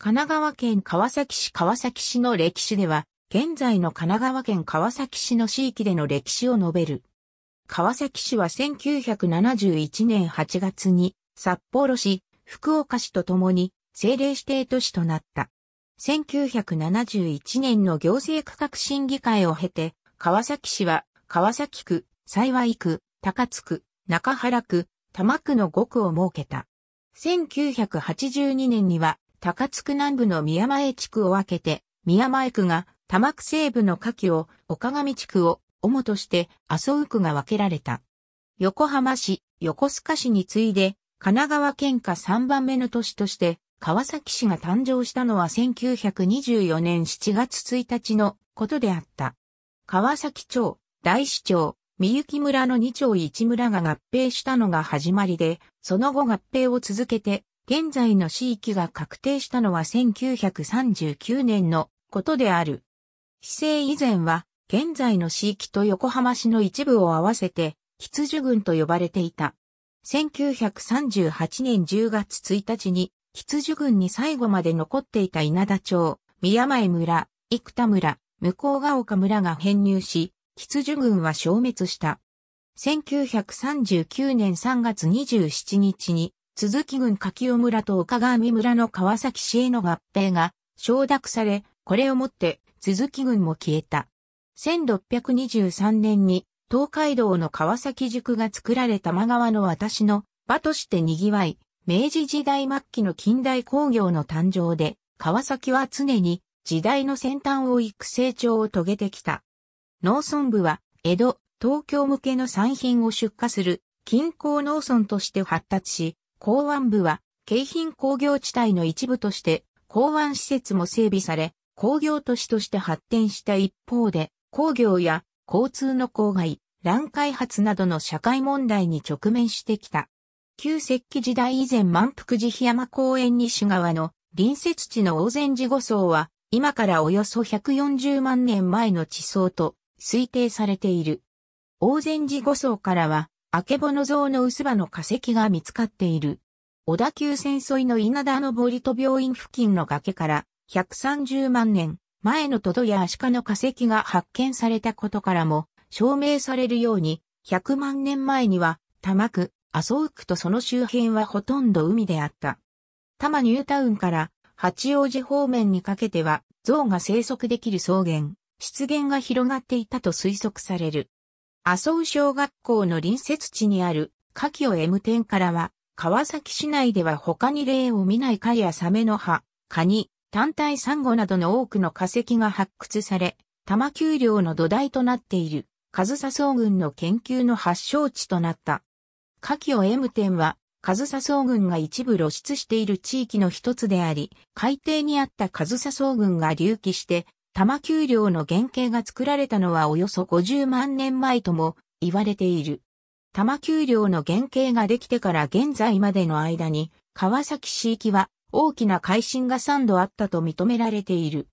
神奈川県川崎市川崎市の歴史では、現在の神奈川県川崎市の地域での歴史を述べる。川崎市は1971年8月に札幌市、福岡市とともに政令指定都市となった。1971年の行政区画審議会を経て、川崎市は川崎区、幸区、高津区、中原区、多摩区の5区を設けた。1982年には高津区南部の宮前地区を分けて、宮前区が多摩区西部の下記を、岡上地区を、主として麻生区が分けられた。横浜市、横須賀市に次いで、神奈川県下3番目の都市として、川崎市が誕生したのは1924年7月1日のことであった。川崎町、大市町、三幸村の2町1村が合併したのが始まりで、その後合併を続けて、現在の市域が確定したのは1939年のことである。市政以前は、現在の市域と横浜市の一部を合わせて、羊樹と呼ばれていた。1938年10月1日に、羊樹に最後まで残っていた稲田町、宮前村、生田村、向ヶ丘村が編入し、羊樹は消滅した。1939年3月27日に、鈴木郡柿尾村と岡上村の川崎市への合併が承諾され、これをもって鈴木郡も消えた。1623年に東海道の川崎塾が作られ玉川の私の場として賑わい、明治時代末期の近代工業の誕生で、川崎は常に時代の先端を行く成長を遂げてきた。農村部は、江戸、東京向けの産品を出荷する、近郊農村として発達し、港湾部は、京浜工業地帯の一部として、港湾施設も整備され、工業都市として発展した一方で、工業や交通の郊外、乱開発などの社会問題に直面してきた。旧石器時代以前満腹寺檜山公園西側の隣接地の大禅寺五層は、今からおよそ140万年前の地層と推定されている。大禅寺五層からは、アケボノゾウの薄葉の化石が見つかっている。小田急線沿いの稲田の森と病院付近の崖から130万年前のトドやアシカの化石が発見されたことからも証明されるように100万年前には多摩区、麻生区とその周辺はほとんど海であった。多摩ニュータウンから八王子方面にかけてはゾウが生息できる草原、湿原が広がっていたと推測される。麻生小学校の隣接地にあるカキを M 店からは、川崎市内では他に例を見ない貝やサメの葉、カニ、単体サンゴなどの多くの化石が発掘され、玉丘陵の土台となっている、上総草軍の研究の発祥地となった。カキを M 店は、上総草軍が一部露出している地域の一つであり、海底にあった上総草軍が隆起して、玉丘陵の原型が作られたのはおよそ50万年前とも言われている。玉丘陵の原型ができてから現在までの間に、川崎市域は大きな改新が3度あったと認められている。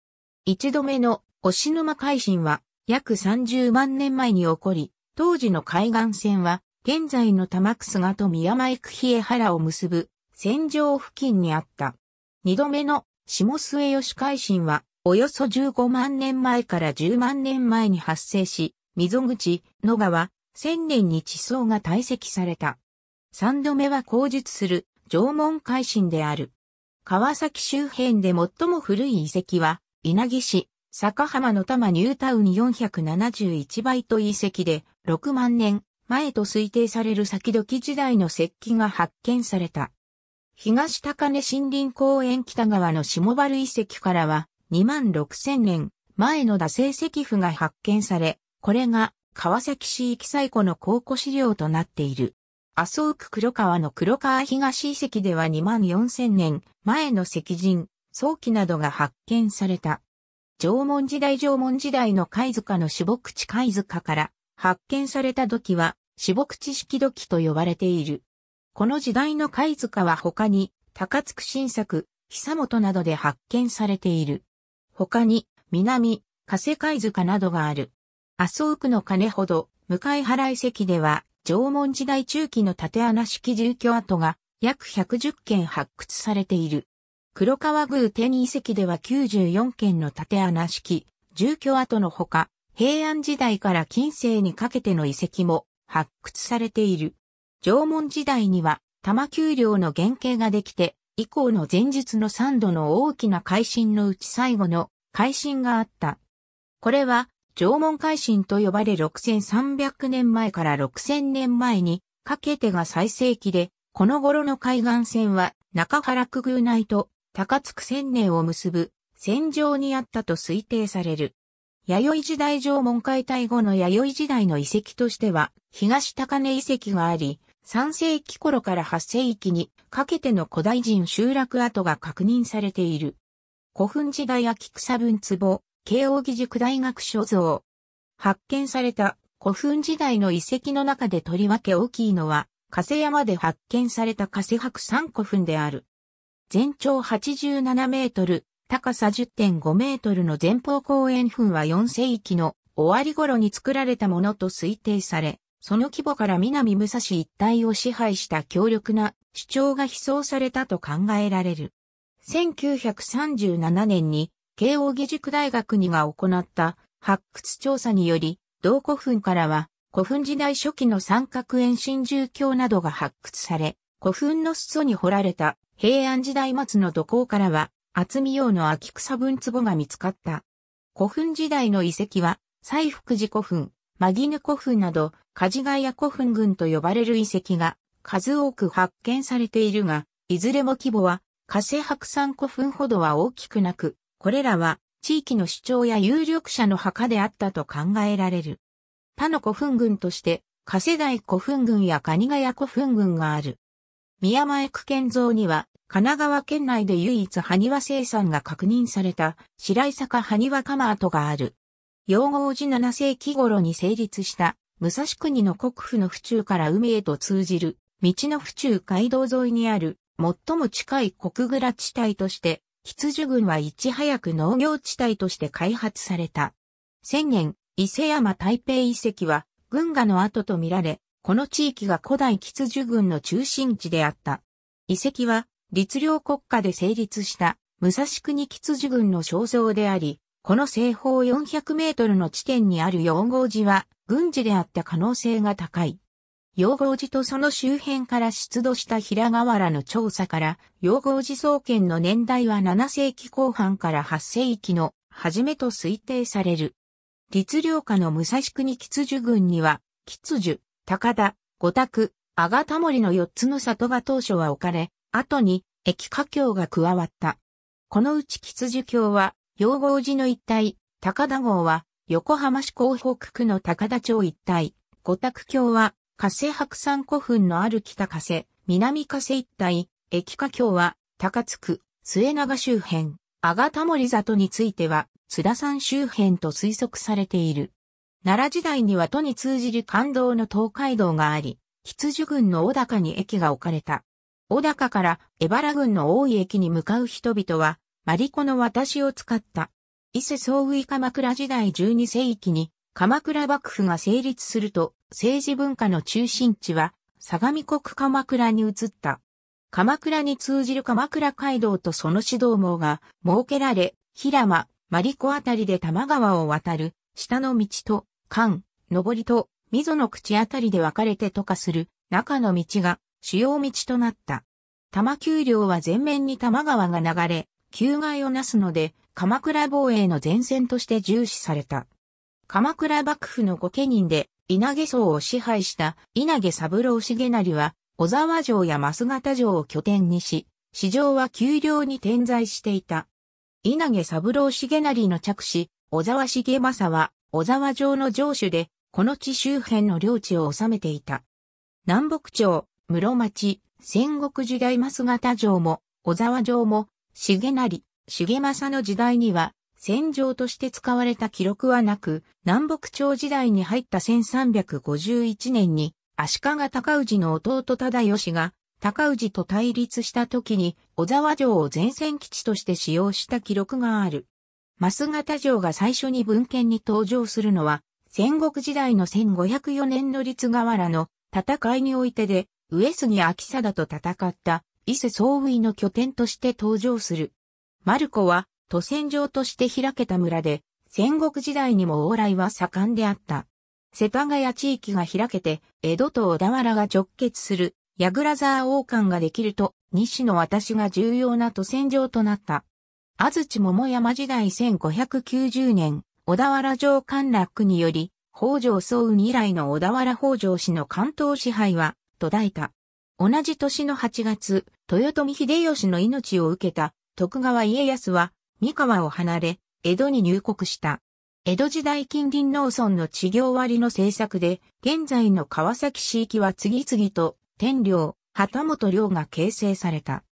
一度目の押沼改新は約30万年前に起こり、当時の海岸線は現在の玉楠賀と宮前区比江原を結ぶ線上付近にあった。二度目の下末吉改新はおよそ15万年前から10万年前に発生し、溝口、野川、千年に地層が堆積された。三度目は後述する縄文海進である。川崎周辺で最も古い遺跡は、稲城市、坂浜の玉ニュータウン471倍と遺跡で、6万年前と推定される先時時代の石器が発見された。東高根森林公園北側の下原遺跡からは、2万6000年前の打製石符が発見され、これが川崎市域最古の考古資料となっている。麻生区黒川の黒川東遺跡では2万4000年前の石人、早期などが発見された。縄文時代縄文時代の貝塚の死木地貝塚から発見された土器は死木地式土器と呼ばれている。この時代の貝塚は他に高津区新作、久本などで発見されている。他に、南、加瀬貝塚などがある。麻生区の金ほど、向原遺跡では、縄文時代中期の縦穴式住居跡が、約110件発掘されている。黒川宮天遺跡では94件の縦穴式、住居跡のほか、平安時代から近世にかけての遺跡も発掘されている。縄文時代には、玉丘陵の原型ができて、以降の前述の3度の大きな改新のうち最後の改新があった。これは、縄文改新と呼ばれ6300年前から6000年前にかけてが最盛期で、この頃の海岸線は中原区宮内と高津区千年を結ぶ線上にあったと推定される。弥生時代縄文解体後の弥生時代の遺跡としては、東高根遺跡があり、3世紀頃から8世紀にかけての古代人集落跡が確認されている。古墳時代秋草文壺、慶応義塾大学所蔵。発見された古墳時代の遺跡の中でとりわけ大きいのは、加瀬山で発見された加瀬白山古墳である。全長87メートル、高さ10.5メートルの前方公園墳は4世紀の終わり頃に作られたものと推定され、その規模から南武蔵一帯を支配した強力な主張が被走されたと考えられる。1937年に慶応義塾大学にが行った発掘調査により、同古墳からは古墳時代初期の三角円新獣鏡などが発掘され、古墳の裾に掘られた平安時代末の土坑からは厚み用の秋草分壺が見つかった。古墳時代の遺跡は、西福寺古墳、マギヌ古墳など、カジガヤ古墳群と呼ばれる遺跡が数多く発見されているが、いずれも規模は、火星白山古墳ほどは大きくなく、これらは地域の主張や有力者の墓であったと考えられる。他の古墳群として、セダイ古墳群やカニガヤ古墳群がある。宮前区建造には、神奈川県内で唯一埴輪生産が確認された、白井坂埴輪釜跡がある。養号寺7世紀頃に成立した武蔵国の国府の府中から海へと通じる道の府中街道沿いにある最も近い国蔵地帯として羊群はいち早く農業地帯として開発された。千年、伊勢山台北遺跡は軍河の跡とみられ、この地域が古代吉樹軍の中心地であった。遺跡は、律令国家で成立した、武蔵国吉樹軍の肖像であり、この西方400メートルの地点にある養合寺は、軍事であった可能性が高い。養合寺とその周辺から出土した平河原の調査から、養合寺創建の年代は7世紀後半から8世紀の初めと推定される。律令下の武蔵国吉樹軍には、吉樹、高田、五択、阿賀田森の4つの里が当初は置かれ、後に、駅華京が加わった。このうち吉樹教は、養号寺の一帯、高田郷は、横浜市港北区の高田町一帯、五卓橋は、加瀬白山古墳のある北加瀬、南加瀬一帯、駅下橋は、高津区、末永周辺、阿賀田森里については、津田山周辺と推測されている。奈良時代には都に通じる感動の東海道があり、羊郡の小高に駅が置かれた。小高から江原郡の多い駅に向かう人々は、マリコの私を使った。伊勢総宇鎌倉時代12世紀に鎌倉幕府が成立すると政治文化の中心地は相模国鎌倉に移った。鎌倉に通じる鎌倉街道とその指導網が設けられ、平間、マリコあたりで玉川を渡る、下の道と、間、上りと、溝の口あたりで分かれて渡過する、中の道が主要道となった。玉丘陵は全面に玉川が流れ、旧害をなすので、鎌倉防衛の前線として重視された。鎌倉幕府の御家人で、稲毛荘を支配した稲毛三郎重成は、小沢城や増形城を拠点にし、市場は丘陵に点在していた。稲毛三郎重成の着手、小沢重政は、小沢城の城主で、この地周辺の領地を治めていた。南北朝、室町、戦国時代増形城も、小沢城も、重成、重政の時代には、戦場として使われた記録はなく、南北朝時代に入った1351年に、足利高氏の弟忠義が、高氏と対立した時に、小沢城を前線基地として使用した記録がある。増形城が最初に文献に登場するのは、戦国時代の1504年の立河原の戦いにおいてで、上杉秋貞と戦った伊勢総維の拠点として登場する。マルコは、都戦場として開けた村で、戦国時代にも往来は盛んであった。世田谷地域が開けて、江戸と小田原が直結する、矢倉沢王冠ができると、西の私が重要な都戦場となった。安土桃山時代1590年、小田原城陥落により、北条総雲以来の小田原北条氏の関東支配は、途絶えた。同じ年の8月、豊臣秀吉の命を受けた徳川家康は三河を離れ、江戸に入国した。江戸時代近隣農村の地業割の政策で、現在の川崎市域は次々と天領、旗本領が形成された。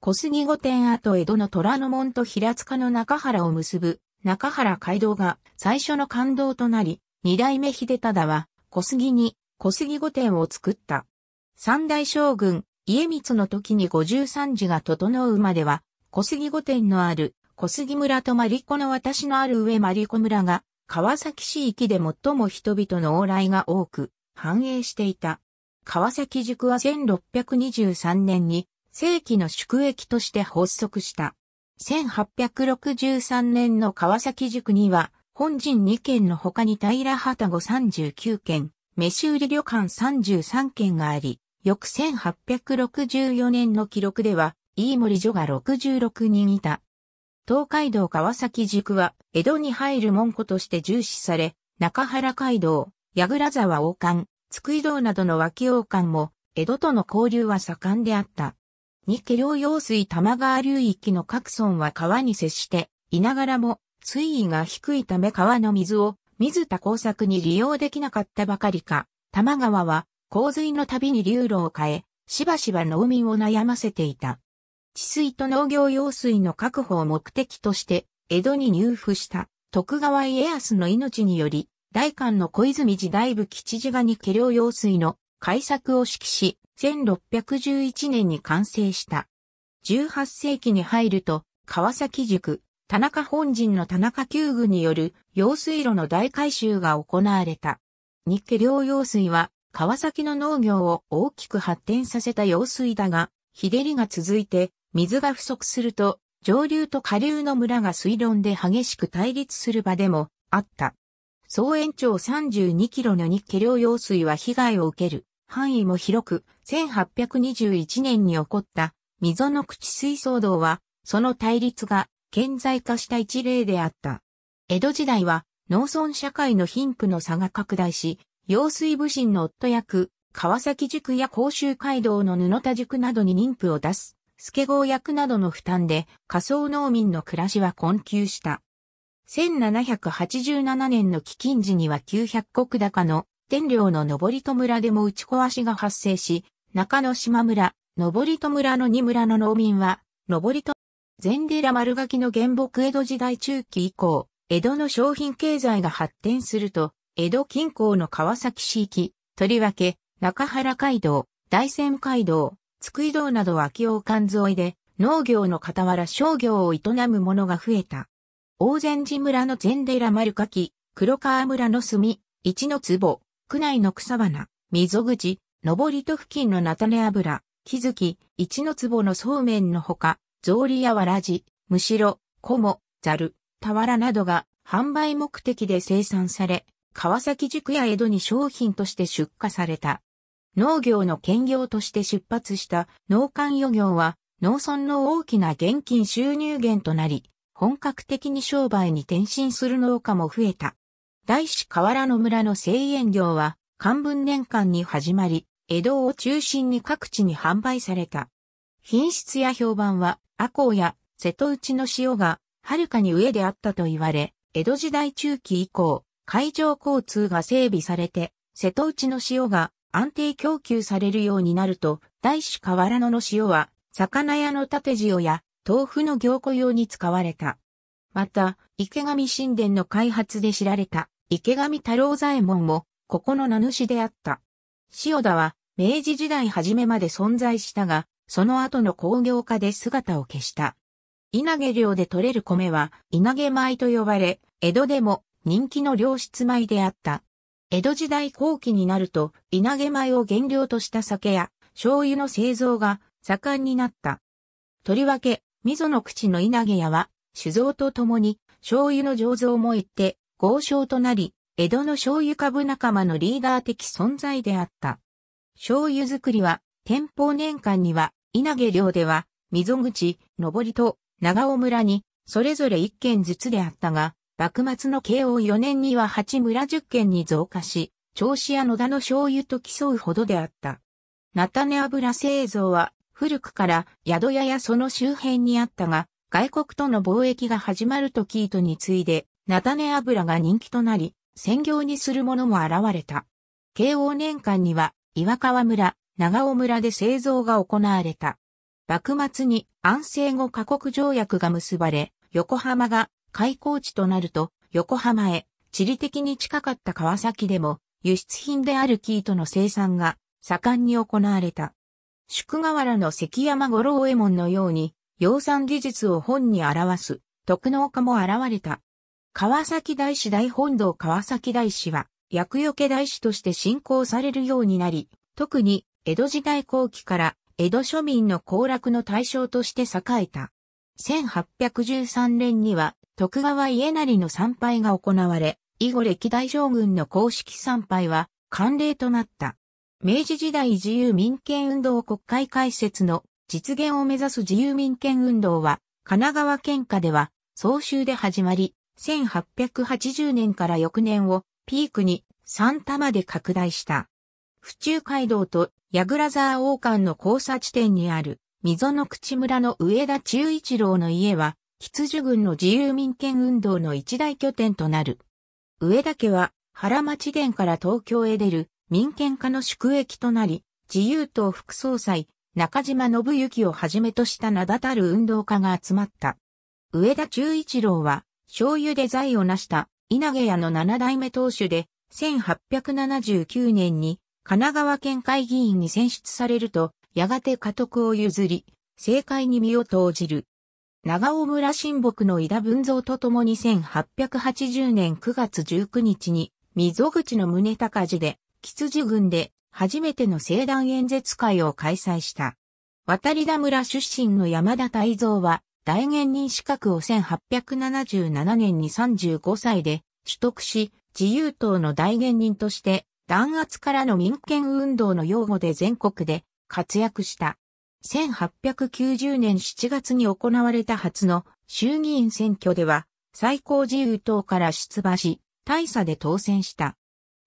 小杉御殿跡江戸の虎ノ門と平塚の中原を結ぶ中原街道が最初の感動となり、二代目秀忠は小杉に小杉御殿を作った。三大将軍、家光の時に五十三時が整うまでは、小杉御殿のある小杉村とマリコの私のある上マリコ村が、川崎市域で最も人々の往来が多く、繁栄していた。川崎塾は1623年に、正規の宿駅として発足した。1863年の川崎塾には、本陣2軒の他に平畑後39軒、飯売り旅館33軒があり、翌1864年の記録では、飯森女が66人いた。東海道川崎塾は、江戸に入る門戸として重視され、中原街道、矢倉沢王冠、津久井道などの脇王冠も、江戸との交流は盛んであった。日家両用水玉川流域の各村は川に接して、いながらも、水位が低いため川の水を、水田工作に利用できなかったばかりか、玉川は、洪水のたびに流路を変え、しばしば農民を悩ませていた。治水と農業用水の確保を目的として、江戸に入府した徳川家康の命により、大官の小泉寺大部吉次がに家量用水の改作を指揮し、1611年に完成した。18世紀に入ると、川崎塾、田中本陣の田中旧具による用水路の大改修が行われた。日家量用水は川崎の農業を大きく発展させた用水だが、日照りが続いて水が不足すると、上流と下流の村が水論で激しく対立する場でもあった。総延長32キロの日家量用水は被害を受ける。範囲も広く、1821年に起こった溝の口水騒動は、その対立が顕在化した一例であった。江戸時代は農村社会の貧富の差が拡大し、用水武神の夫役、川崎塾や甲州街道の布田塾などに妊婦を出す、助郷役などの負担で仮想農民の暮らしは困窮した。1787年の飢饉時には900石高の天領の登戸村でも打ち壊しが発生し、中野島村、登戸村の二村の農民は、登戸、禅寺丸垣の原木江戸時代中期以降、江戸の商品経済が発展すると、江戸近郊の川崎市域、とりわけ、中原街道、大仙街道、津久井道など秋王間沿いで、農業の傍ら商業を営む者が増えた。大善寺村の禅寺丸柿、黒川村の炭、一の壺、区内の草花、溝口、上りと付近の菜種油、木月、一の壺のそうめんのほか、草履やわらじ、むしろ、こも、ざる、俵などが販売目的で生産され、川崎塾や江戸に商品として出荷された。農業の兼業として出発した農間漁業は農村の大きな現金収入源となり、本格的に商売に転身する農家も増えた。大師河原の村の製塩業は、漢文年間に始まり、江戸を中心に各地に販売された。品質や評判は、阿公や瀬戸内の塩が、はるかに上であったと言われ、江戸時代中期以降、海上交通が整備されて、瀬戸内の塩が安定供給されるようになると、大師河原野の塩は、魚屋の縦塩や豆腐の凝固用に使われた。また、池上神殿の開発で知られた池上太郎左衛門も、ここの名主であった。塩田は、明治時代初めまで存在したが、その後の工業化で姿を消した。稲毛漁で採れる米は、稲毛米と呼ばれ、江戸でも人気の良質米であった。江戸時代後期になると、稲毛米を原料とした酒や醤油の製造が盛んになった。とりわけ、溝の口の稲毛屋は、酒造とともに醤油の醸造も行って、豪商となり、江戸の醤油株仲間のリーダー的存在であった。醤油作りは、天保年間には、稲毛寮では、溝口、上りと長尾村に、それぞれ一軒ずつであったが、幕末の慶応4年には八村十軒県に増加し、銚子や野田の醤油と競うほどであった。菜種油製造は古くから宿屋やその周辺にあったが、外国との貿易が始まると聞いたに次いで、菜種油が人気となり、専業にするものも現れた。慶応年間には、岩川村、長尾村で製造が行われた。幕末に安政後過国条約が結ばれ、横浜が開港地となると、横浜へ、地理的に近かった川崎でも、輸出品である生糸の生産が盛んに行われた。宿河原の関山五郎右衛門のように、養蚕技術を本に表す、特能家も現れた。川崎大師大本堂川崎大師は、薬除け大師として信仰されるようになり、特に、江戸時代後期から、江戸庶民の行楽の対象として栄えた。1813年には、徳川家成の参拝が行われ、以後歴代将軍の公式参拝は慣例となった。明治時代自由民権運動国会開設の実現を目指す自由民権運動は、神奈川県下では、総集で始まり、1880年から翌年をピークに三玉で拡大した。府中街道と矢倉沢王冠の交差地点にある溝の口村の上田中一郎の家は羊群軍の自由民権運動の一大拠点となる。上田家は原町殿から東京へ出る民権化の宿駅となり、自由党副総裁、中島信之をはじめとした名だたる運動家が集まった。上田中一郎は、醤油で財を成した稲毛屋の七代目当主で、1879年に神奈川県会議員に選出されると、やがて家督を譲り、政界に身を投じる。長尾村新木の井田文蔵と共に1880年9月19日に、溝口の宗高寺で、吉次郡で、初めての聖壇演説会を開催した。渡り田村出身の山田大造は、大元人資格を1877年に35歳で取得し、自由党の大元人として、弾圧からの民権運動の擁護で全国で活躍した。1890年7月に行われた初の衆議院選挙では最高自由党から出馬し、大差で当選した。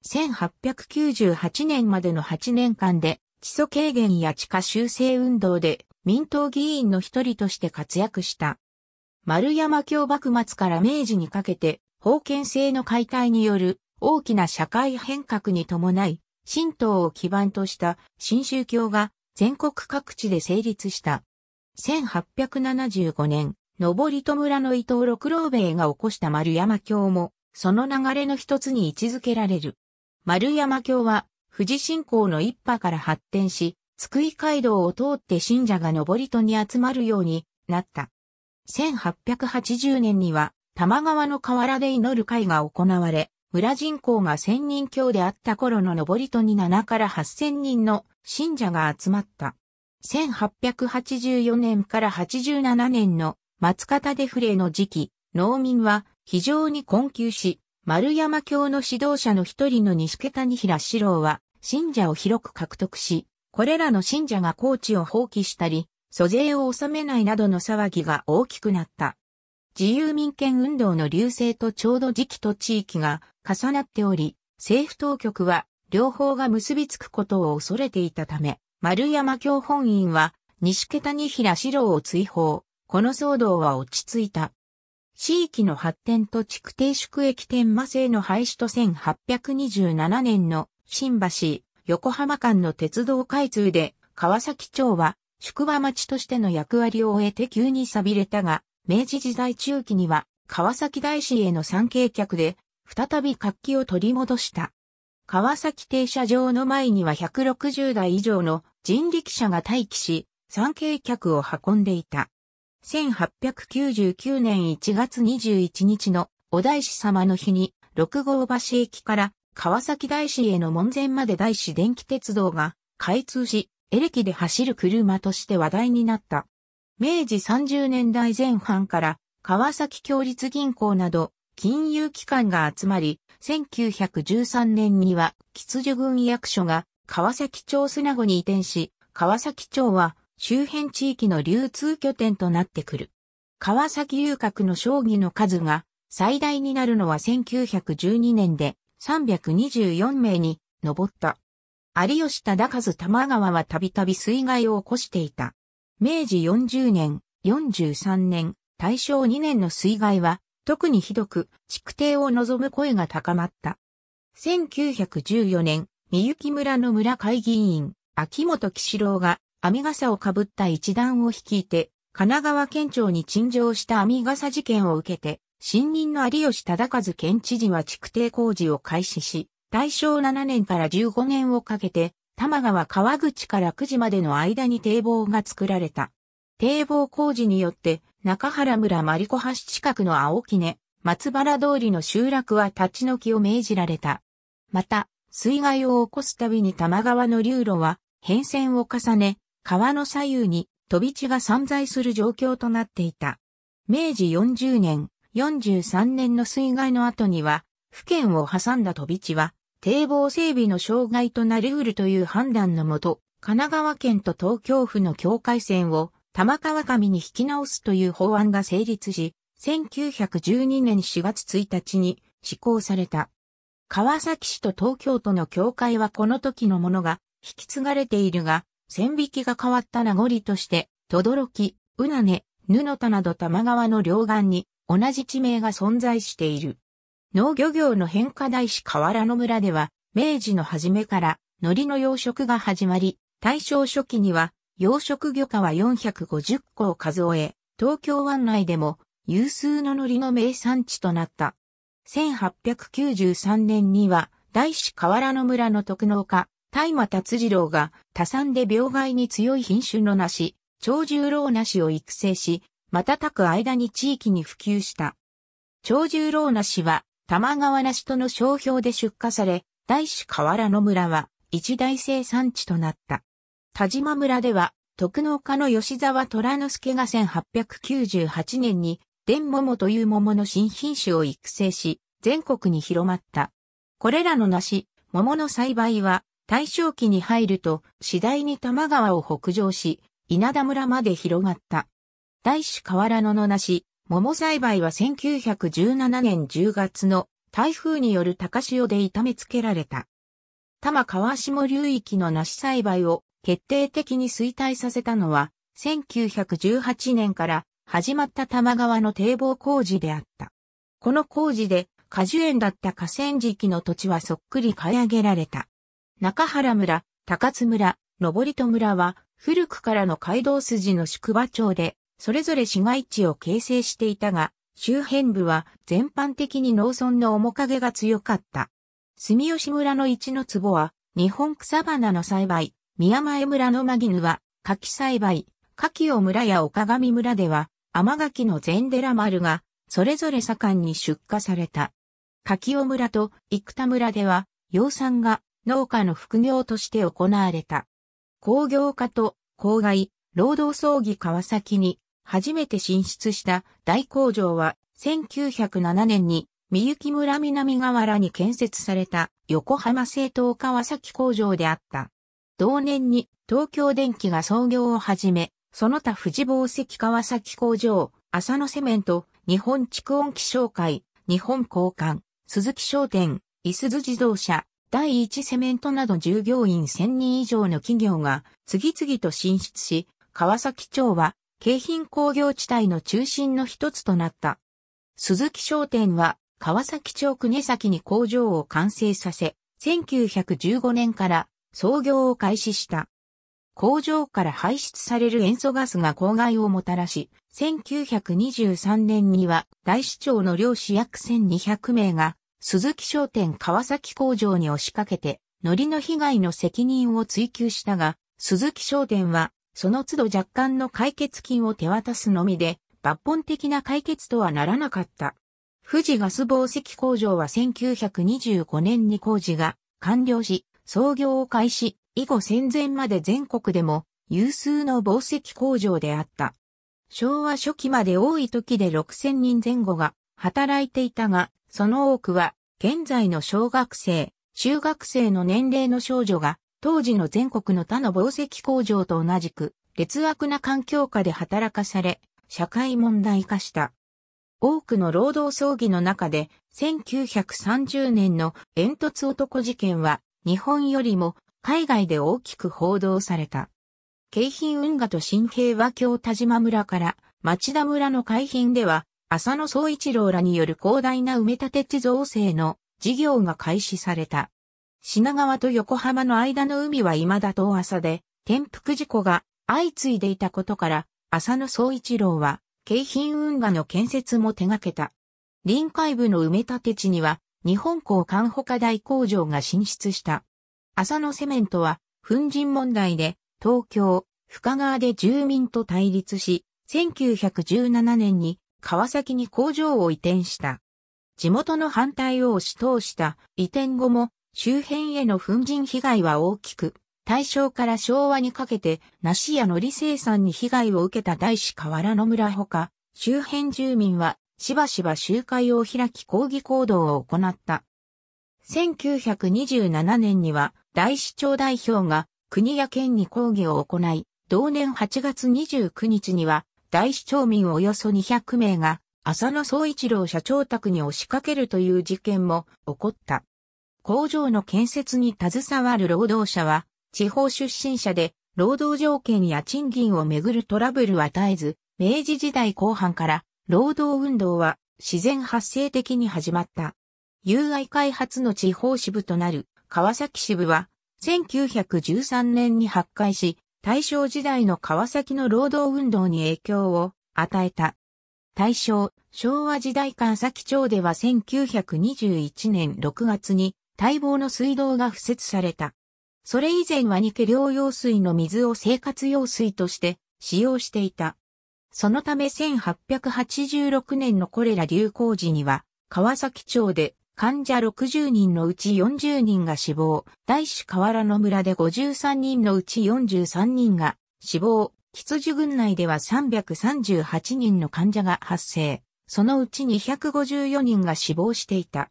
1898年までの8年間で、基礎軽減や地下修正運動で民党議員の一人として活躍した。丸山京幕末から明治にかけて、封建制の解体による大きな社会変革に伴い、神道を基盤とした新宗教が全国各地で成立した。1875年、登戸村の伊藤六郎兵衛が起こした丸山橋も、その流れの一つに位置づけられる。丸山橋は、富士信仰の一派から発展し、津久井街道を通って信者が登戸に集まるようになった。1880年には、玉川の河原で祈る会が行われ、村人口が1000人強であった頃の登戸に7から8000人の信者が集まった。1884年から87年の松方デフレの時期、農民は非常に困窮し、丸山教の指導者の一人の西桁谷平四郎は、信者を広く獲得し、これらの信者が高知を放棄したり、租税を納めないなどの騒ぎが大きくなった。自由民権運動の流星とちょうど時期と地域が重なっており、政府当局は両方が結びつくことを恐れていたため、丸山教本院は西桁に平四郎を追放。この騒動は落ち着いた。地域の発展と地区定宿駅天魔制の廃止と1827年の新橋、横浜間の鉄道開通で川崎町は宿場町としての役割を終えて急に錆びれたが、明治時代中期には川崎大師への参詣客で、再び活気を取り戻した。川崎停車場の前には160台以上の人力車が待機し、参詣客を運んでいた。1899年1月21日のお大師様の日に、六号橋駅から川崎大師への門前まで大師電気鉄道が開通し、エレキで走る車として話題になった。明治30年代前半から川崎協立銀行など金融機関が集まり、1913年には吉祝郡役所が川崎町砂子に移転し、川崎町は周辺地域の流通拠点となってくる。川崎遊郭の将棋の数が最大になるのは1912年で324名に上った。有吉忠和玉川はたびたび水害を起こしていた。明治40年、43年、大正2年の水害は、特にひどく、築堤を望む声が高まった。1914年、三幸村の村会議員、秋元喜四郎が、網傘をかぶった一団を率いて、神奈川県庁に陳情した網傘事件を受けて、新任の有吉忠和県知事は築堤工事を開始し、大正7年から15年をかけて、多摩川川口から9時までの間に堤防が作られた。堤防工事によって、中原村マリコ橋近くの青木根、松原通りの集落は立ち退きを命じられた。また、水害を起こすたびに多摩川の流路は変遷を重ね、川の左右に飛び地が散在する状況となっていた。明治40年、43年の水害の後には、府県を挟んだ飛び地は堤防整備の障害となりうるという判断のもと、神奈川県と東京府の境界線を玉川上に引き直すという法案が成立し、1912年4月1日に施行された。川崎市と東京都の境界はこの時のものが引き継がれているが、線引きが変わった名残として、どろき、うなね、布田など玉川の両岸に同じ地名が存在している。農漁業の変化大師河原の村では、明治の初めから海苔の養殖が始まり、大正初期には養殖漁家は450個を数え、東京湾内でも有数の海苔の名産地となった。1893年には、大師河原の村の特農家、大間達次郎が多産で病害に強い品種の梨、長十郎梨を育成し、瞬く間に地域に普及した。長十郎梨は玉川梨との商標で出荷され、大師河原の村は一大生産地となった。田島村では、徳農家の吉沢虎之助が1898年に、伝桃という桃の新品種を育成し、全国に広まった。これらの梨、桃の栽培は、大正期に入ると、次第に玉川を北上し、稲田村まで広がった。大師河原野の梨、桃栽培は1917年10月の台風による高潮で痛めつけられた。多摩川下流域の梨栽培を決定的に衰退させたのは、1918年から始まった多摩川の堤防工事であった。この工事で果樹園だった河川敷の土地はそっくり買い上げられた。中原村、高津村、登戸村は古くからの街道筋の宿場町でそれぞれ市街地を形成していたが、周辺部は全般的に農村の面影が強かった。住吉村の一の壺は、日本草花の栽培、宮前村のマギヌは、柿栽培、柿尾村や岡上村では、甘柿の禅寺丸が、それぞれ盛んに出荷された。柿尾村と生田村では、養蚕が農家の副業として行われた。工業化と郊外、労働葬儀川崎に初めて進出した大工場は1907年に三雪村南河原に建設された横浜製糖川崎工場であった。同年に東京電機が創業を始め、その他富士宝石川崎工場、浅野セメント、日本蓄音機商会、日本交換、鈴木商店、伊豆自動車、第一セメントなど従業員1000人以上の企業が次々と進出し、川崎町は京浜工業地帯の中心の一つとなった。鈴木商店は、川崎町国崎に工場を完成させ、1915年から創業を開始した。工場から排出される塩素ガスが公害をもたらし、1923年には大市町の漁師約1200名が鈴木商店川崎工場に押しかけて、海苔の被害の責任を追求したが、鈴木商店はその都度若干の解決金を手渡すのみで、抜本的な解決とはならなかった。富士ガス紡績工場は1925年に工事が完了し、創業を開始、以後戦前まで全国でも有数の紡績工場であった。昭和初期まで多い時で6000人前後が働いていたが、その多くは現在の小学生、中学生の年齢の少女が当時の全国の他の紡績工場と同じく、劣悪な環境下で働かされ、社会問題化した。多くの労働争議の中で、1930年の煙突男事件は、日本よりも海外で大きく報道された。京浜運河と新平和京田島村から町田村の海浜では、浅野総一郎らによる広大な埋め立て地造成の事業が開始された。品川と横浜の間の海は未だ遠浅で、転覆事故が相次いでいたことから、浅野総一郎は、京浜運河の建設も手掛けた。臨海部の埋め立て地には、日本港管保課大工場が進出した。浅野セメントは、粉塵問題で、東京、深川で住民と対立し、1917年に川崎に工場を移転した。地元の反対を押し通した移転後も周辺への粉塵被害は大きく、大正から昭和にかけて梨や海苔生産に被害を受けた大使河原の村ほか、周辺住民はしばしば集会を開き抗議行動を行った。1927年には大市長代表が国や県に抗議を行い、同年8月29日には大市町民およそ200名が浅野総一郎社長宅に押しかけるという事件も起こった。工場の建設に携わる労働者は、地方出身者で、労働条件や賃金をめぐるトラブルは絶えず、明治時代後半から、労働運動は自然発生的に始まった。友愛開発の地方支部となる川崎支部は、1913年に発壊し、大正時代の川崎の労働運動に影響を与えた。大正、昭和時代川崎町では1921年6月に待望の水道が敷設された。それ以前はニケ療養水の水を生活用水として使用していた。そのため1886年のコレラ流行時には、川崎町で患者60人のうち40人が死亡、大師河原の村で53人のうち43人が死亡、羊群内では338人の患者が発生、そのうち254人が死亡していた。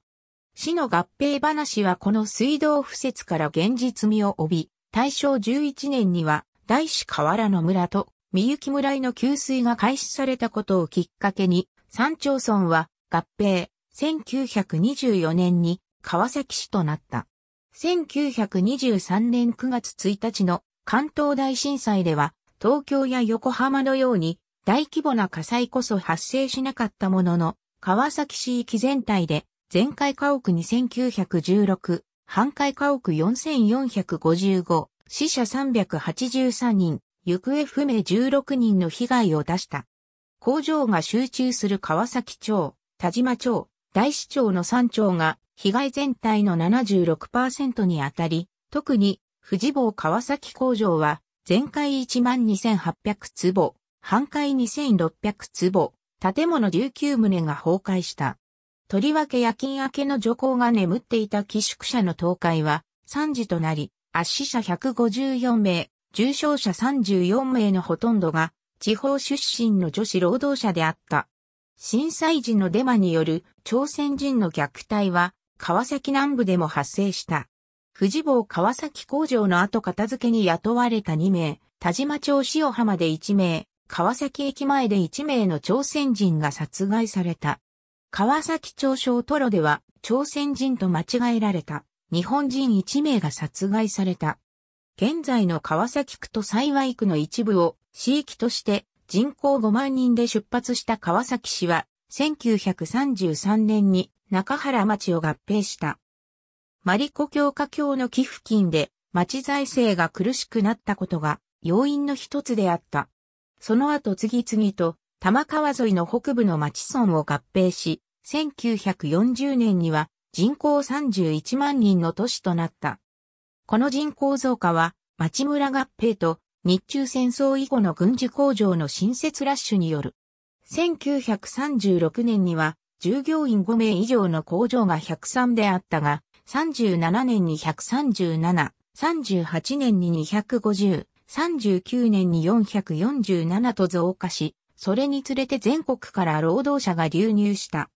市の合併話はこの水道不設から現実味を帯び、大正11年には大師河原の村と三幸村への給水が開始されたことをきっかけに、山町村は合併、1924年に川崎市となった。1923年9月1日の関東大震災では、東京や横浜のように大規模な火災こそ発生しなかったものの、川崎市域全体で全壊家屋2916、半壊家屋4455、死者383人、行方不明16人の被害を出した。工場が集中する川崎町、田島町、大市町の3町が被害全体の76%にあたり、特に富士坊川崎工場は全壊12,800坪、半壊2,600坪、建物19棟が崩壊した。とりわけ夜勤明けの女皇が眠っていた寄宿舎の倒壊は惨事となり、圧死者154名、重傷者34名のほとんどが地方出身の女子労働者であった。震災時のデマによる朝鮮人の虐待は川崎南部でも発生した。富士坊川崎工場の後片付けに雇われた2名、田島町塩浜で1名、川崎駅前で1名の朝鮮人が殺害された。川崎町小トロでは、朝鮮人と間違えられた、日本人1名が殺害された。現在の川崎区と幸区の一部を、市域として、人口5万人で出発した川崎市は、1933年に中原町を合併した。マリコ教科教の寄付金で町財政が苦しくなったことが要因の一つであった。その後次々と玉川沿いの北部の町村を合併し、1940年には人口31万人の都市となった。この人口増加は、町村合併と日中戦争以後の軍需工場の新設ラッシュによる。1936年には従業員5名以上の工場が103であったが、37年に137、38年に250、39年に447と増加し、それにつれて全国から労働者が流入した。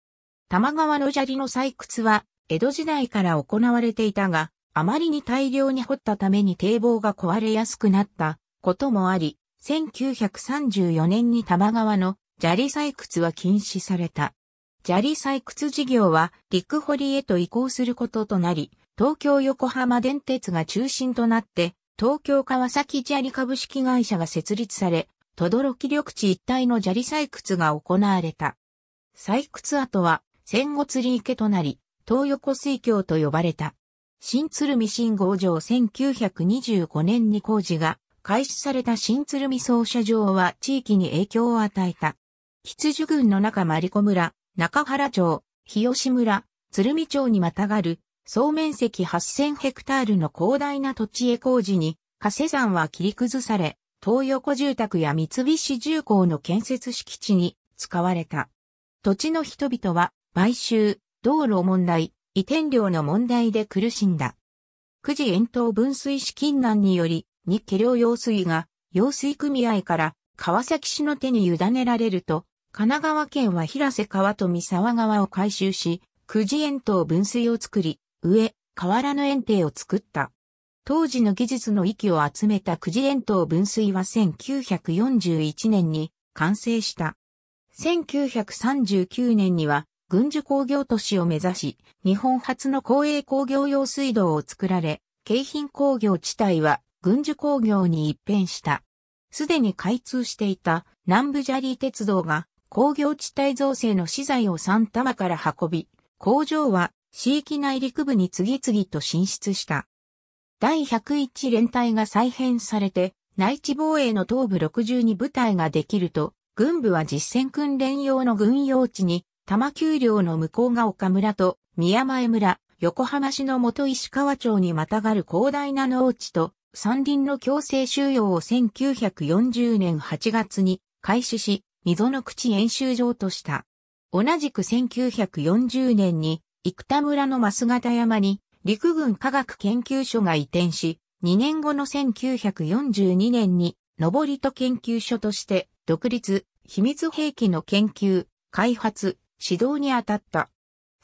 玉川の砂利の採掘は、江戸時代から行われていたが、あまりに大量に掘ったために堤防が壊れやすくなったこともあり、1934年に玉川の砂利採掘は禁止された。砂利採掘事業は陸堀へと移行することとなり、東京横浜電鉄が中心となって、東京川崎砂利株式会社が設立され、轟緑地一帯の砂利採掘が行われた。採掘跡は戦後釣り池となり、東横水峡と呼ばれた。新鶴見新号場1925年に工事が開始された新鶴見総車場は地域に影響を与えた。羊群の中マリコ村、中原町、日吉村、鶴見町にまたがる、総面積8000ヘクタールの広大な土地へ工事に、加瀬山は切り崩され、東横住宅や三菱重工の建設敷地に使われた。土地の人々は買収、道路問題、移転量の問題で苦しんだ。九時円筒分水資金難により、日気量用水が、用水組合から川崎市の手に委ねられると、神奈川県は平瀬川と三沢川を改修し、九時円筒分水を作り、上、河原の園庭を作った。当時の技術の域を集めた九次連島分水は1941年に完成した。1939年には軍需工業都市を目指し、日本初の公営工業用水道を作られ、京浜工業地帯は軍需工業に一変した。すでに開通していた南部砂利鉄道が工業地帯造成の資材を3玉から運び、工場は地域内陸部に次々と進出した。第101連隊が再編されて、内地防衛の東部62部隊ができると、軍部は実戦訓練用の軍用地に、玉丘陵の向こうが丘村と宮前村、横浜市の元石川町にまたがる広大な農地と、山林の強制収容を1940年8月に開始し、溝の口演習場とした。同じく1940年に、生田村の増形山に陸軍科学研究所が移転し、2年後の1942年に、登りと研究所として、独立、秘密兵器の研究、開発、指導に当たった。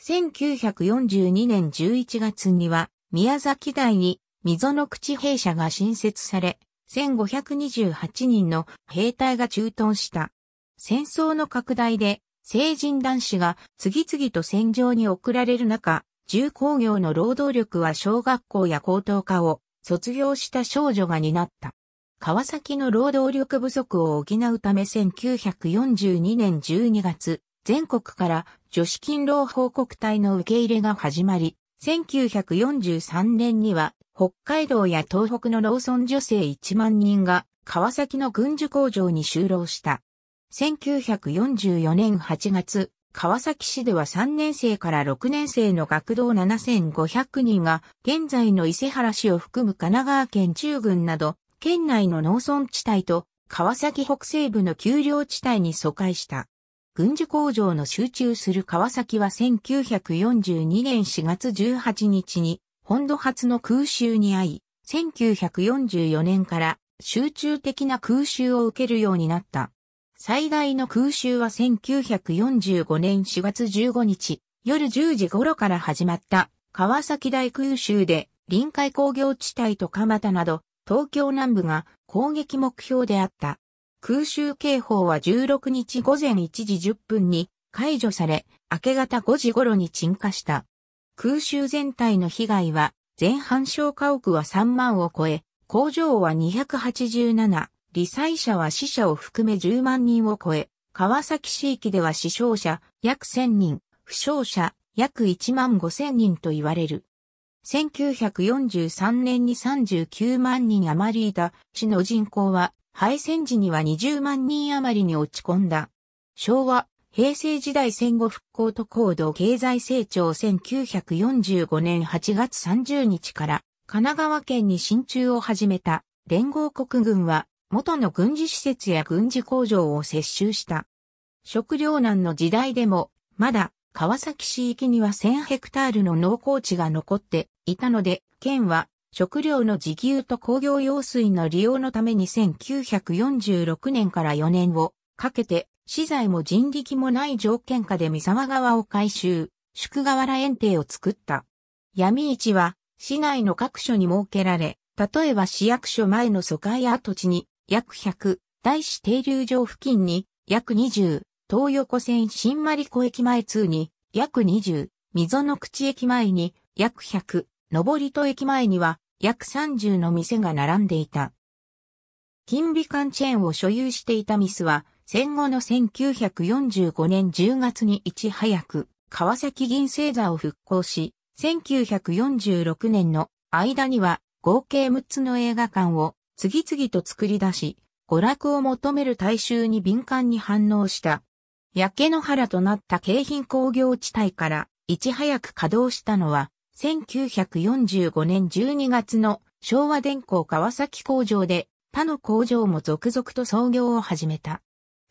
1942年11月には、宮崎台に、溝の口兵舎が新設され、1528人の兵隊が駐屯した。戦争の拡大で、成人男子が次々と戦場に送られる中、重工業の労働力は小学校や高等科を卒業した少女が担った。川崎の労働力不足を補うため1942年12月、全国から女子勤労報告隊の受け入れが始まり、1943年には北海道や東北の農村女性1万人が川崎の軍需工場に就労した。1944年8月、川崎市では3年生から6年生の学童7500人が、現在の伊勢原市を含む神奈川県中郡など、県内の農村地帯と川崎北西部の丘陵地帯に疎開した。軍需工場の集中する川崎は1942年4月18日に本土初の空襲に遭い、1944年から集中的な空襲を受けるようになった。最大の空襲は1945年4月15日、夜10時頃から始まった川崎大空襲で臨海工業地帯と蒲田など東京南部が攻撃目標であった。空襲警報は16日午前1時10分に解除され、明け方5時頃に鎮火した。空襲全体の被害は、前半小家屋は3万を超え、工場は287、罹災者は死者を含め10万人を超え、川崎市域では死傷者約1000人、負傷者約1万5000人と言われる。1943年に39万人余りいた市の人口は敗戦時には20万人余りに落ち込んだ。昭和、平成時代戦後復興と高度経済成長1945年8月30日から神奈川県に進駐を始めた連合国軍は元の軍事施設や軍事工場を接収した。食糧難の時代でも、まだ川崎市域には1000ヘクタールの農耕地が残っていたので、県は食料の自給と工業用水の利用のために1946年から4年をかけて、資材も人力もない条件下で三沢川を改修、宿河原園庭を作った。闇市は市内の各所に設けられ、例えば市役所前の疎開跡地に約100、大師停留場付近に約20、東横線新丸子駅前通に約20、溝の口駅前に約100、上戸駅前には約30の店が並んでいた。金美館チェーンを所有していたミスは、戦後の1945年10月にいち早く、川崎銀星座を復興し、1946年の間には合計6つの映画館を次々と作り出し、娯楽を求める大衆に敏感に反応した。焼け野原となった京浜工業地帯から、いち早く稼働したのは、1945年12月の昭和電工川崎工場で、他の工場も続々と創業を始めた。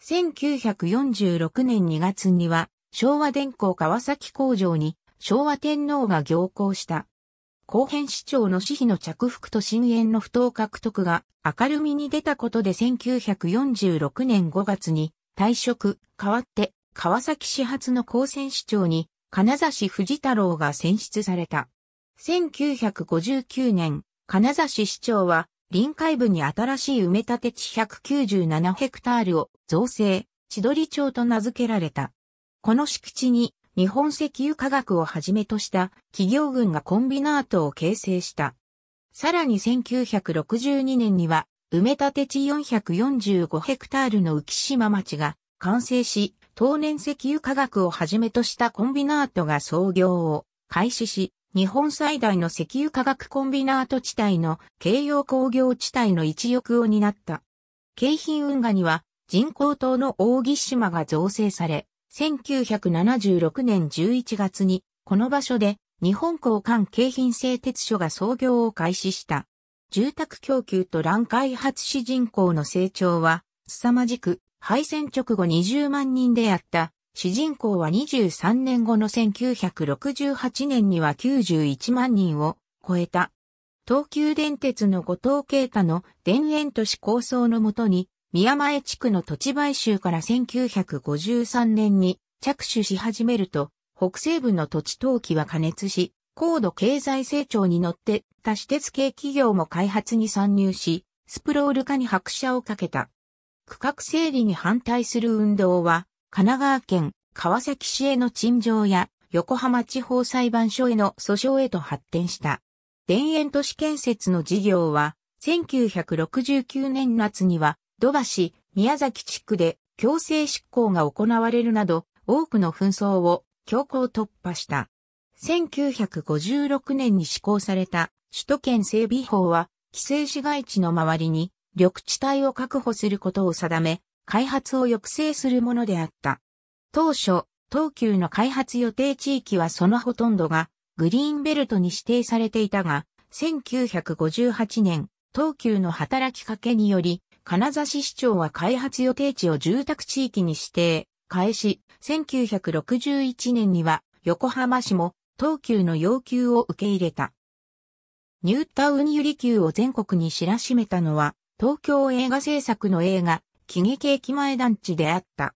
1946年2月には、昭和電工川崎工場に昭和天皇が行幸した。後編市長の私費の着服と深淵の不当獲得が明るみに出たことで1946年5月に退職、代わって川崎市発の高専市長に金指藤太郎が選出された。1959年、金指市長は臨海部に新しい埋め立て地197ヘクタールを造成、千鳥町と名付けられた。この敷地に日本石油化学をはじめとした企業群がコンビナートを形成した。さらに1962年には埋め立て地445ヘクタールの浮島町が完成し、当年石油化学をはじめとしたコンビナートが創業を開始し、日本最大の石油化学コンビナート地帯の京葉工業地帯の一翼を担った。京浜運河には人工島の大木島が造成され、1976年11月に、この場所で日本交換京浜製鉄所が操業を開始した。住宅供給と乱開発主人口の成長は、凄まじく、敗戦直後20万人であった。市人口は23年後の1968年には91万人を超えた。東急電鉄の後藤啓太の田園都市構想のもとに、宮前地区の土地買収から1953年に着手し始めると、北西部の土地投機は加熱し、高度経済成長に乗って多私鉄系企業も開発に参入し、スプロール化に拍車をかけた。区画整理に反対する運動は、神奈川県川崎市への陳情や横浜地方裁判所への訴訟へと発展した。田園都市建設の事業は、1969年夏には土橋、宮崎地区で強制執行が行われるなど、多くの紛争を強行突破した。1956年に施行された首都圏整備法は、規制市街地の周りに緑地帯を確保することを定め、開発を抑制するものであった。当初、東急の開発予定地域はそのほとんどがグリーンベルトに指定されていたが、1958年、東急の働きかけにより、金指市長は開発予定地を住宅地域に指定、開始、1961年には横浜市も東急の要求を受け入れた。ニュータウン百合球を全国に知らしめたのは、東京映画制作の映画、喜劇駅前団地であった。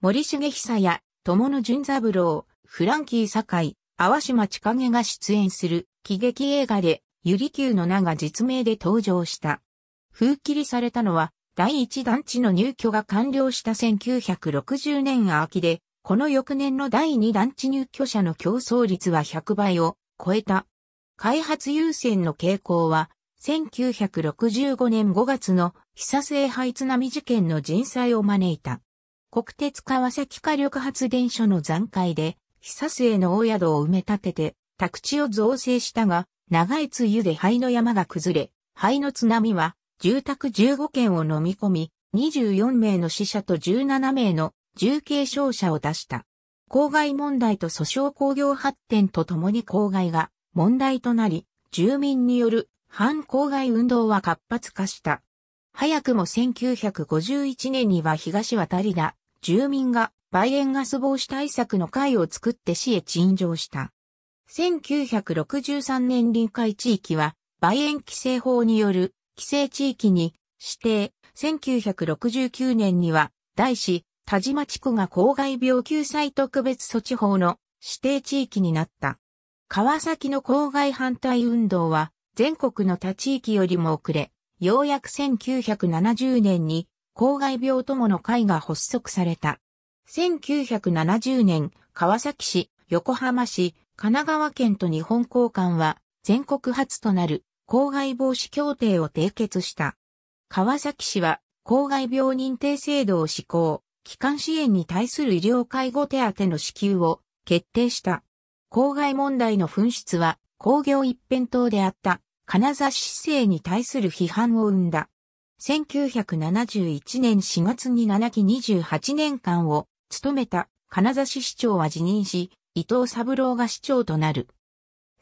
森重久や、友野淳三郎、フランキー堺、淡島千景が出演する喜劇映画で、百合球の名が実名で登場した。封切りされたのは、第一団地の入居が完了した1960年秋で、この翌年の第二団地入居者の競争率は100倍を超えた。開発優先の傾向は、1965年5月の久瀬廃津波事件の人災を招いた。国鉄川崎火力発電所の残骸で、久瀬の大宿を埋め立てて、宅地を造成したが、長い梅雨で灰の山が崩れ、灰の津波は住宅15件を飲み込み、24名の死者と17名の重軽傷者を出した。公害問題と訴訟工業発展とともに公害が問題となり、住民による反公害運動は活発化した。早くも1951年には東渡りだ、住民が梅園ガス防止対策の会を作って市へ陳情した。1963年臨海地域は、梅園規制法による規制地域に指定、1969年には、大市、田島地区が公害病救済特別措置法の指定地域になった。川崎の公害反対運動は、全国の他地域よりも遅れ、ようやく1970年に、公害病友の会が発足された。1970年、川崎市、横浜市、神奈川県と日本交換は、全国初となる公害防止協定を締結した。川崎市は、公害病認定制度を施行、機関支援に対する医療介護手当の支給を決定した。公害問題の紛失は、工業一辺倒であった、金指市政に対する批判を生んだ。1971年4月に7期28年間を務めた金指市長は辞任し、伊藤三郎が市長となる。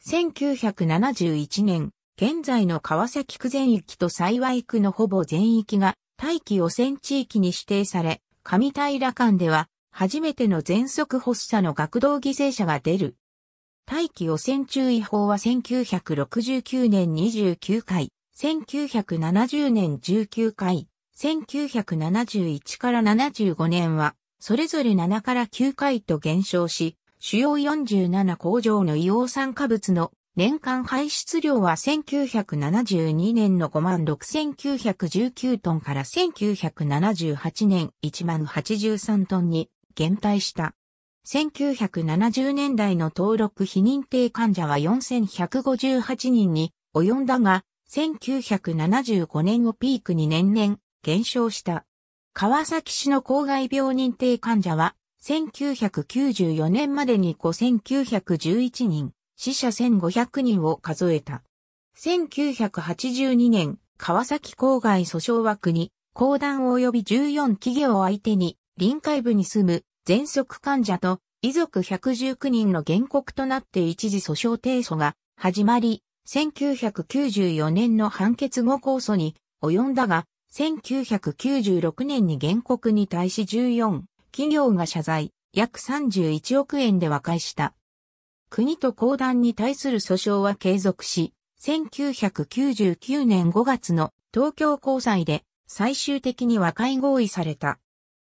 1971年現在の川崎区全域と幸区のほぼ全域が大気汚染地域に指定され、上平間では初めての全速発作の学童犠牲者が出る。大気汚染注意報は1969年29回、1970年19回、1971から75年は、それぞれ7から9回と減少し、主要47工場の硫黄酸化物の年間排出量は1972年の56,919トンから1978年10,083トンに減退した。1970年代の登録非認定患者は4158人に及んだが、1975年をピークに年々減少した。川崎市の公害病認定患者は1994年までに5911人、死者1500人を数えた。1982年、川崎郊外訴訟枠に、公団及び14企業を相手に、臨海部に住む、全息患者と、遺族119人の原告となって一時訴訟提訴が始まり、1994年の判決後控訴に及んだが、1996年に原告に対し14企業が謝罪、約31億円で和解した。国と公団に対する訴訟は継続し、1999年5月の東京高裁で最終的に和解合意された。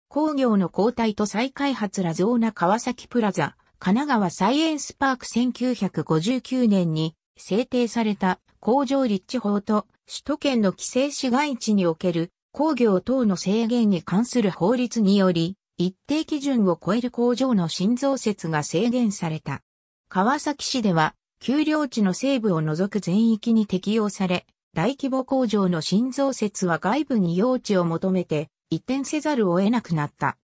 工業の交代と再開発ラゾーナ川崎プラザ、神奈川サイエンスパーク1959年に制定された工場立地法と首都圏の規制市街地における工業等の制限に関する法律により、一定基準を超える工場の新増設が制限された。川崎市では、丘陵地の西部を除く全域に適用され、大規模工場の新増設は外部に用地を求めて移転せざるを得なくなった。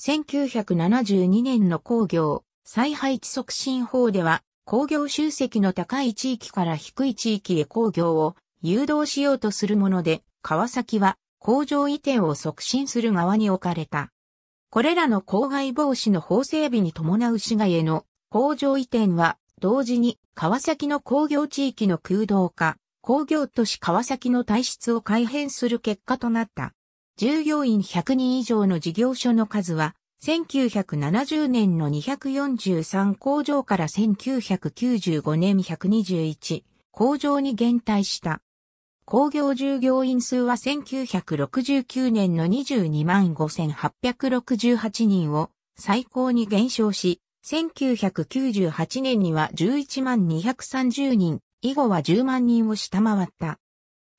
1972年の工業再配置促進法では、工業集積の高い地域から低い地域へ工業を誘導しようとするもので、川崎は工場移転を促進する側に置かれた。これらの公害防止の法整備に伴う市外への工場移転は、同時に川崎の工業地域の空洞化、工業都市川崎の体質を改変する結果となった。従業員100人以上の事業所の数は、1970年の243工場から1995年121工場に減退した。工業従業員数は1969年の22万5868人を最高に減少し、1998年には11万230人、以後は10万人を下回った。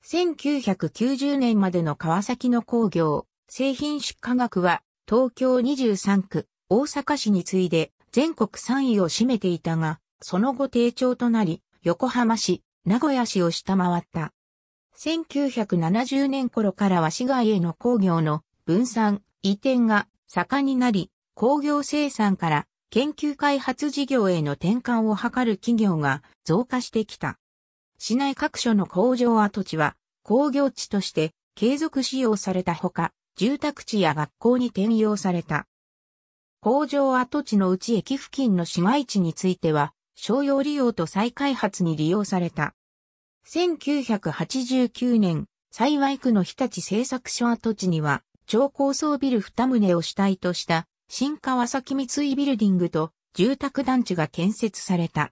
1990年までの川崎の工業、製品出荷額は東京23区、大阪市に次いで全国3位を占めていたが、その後低調となり、横浜市、名古屋市を下回った。1970年頃からは市外への工業の分散、移転が盛んになり、工業生産から研究開発事業への転換を図る企業が増加してきた。市内各所の工場跡地は工業地として継続使用されたほか、住宅地や学校に転用された。工場跡地のうち駅付近の市街地については、商用利用と再開発に利用された。1989年、幸区の日立製作所跡地には、超高層ビル2棟を主体とした新川崎三井ビルディングと住宅団地が建設された。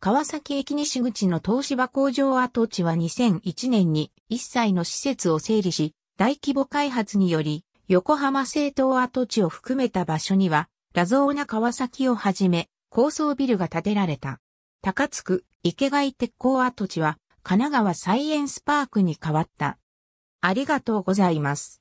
川崎駅西口の東芝工場跡地は2001年に一切の施設を整理し、大規模開発により、横浜政党跡地を含めた場所には、ラゾーナ川崎をはじめ、高層ビルが建てられた。高津区、池貝鉄工跡地は、神奈川サイエンスパークに変わった。ありがとうございます。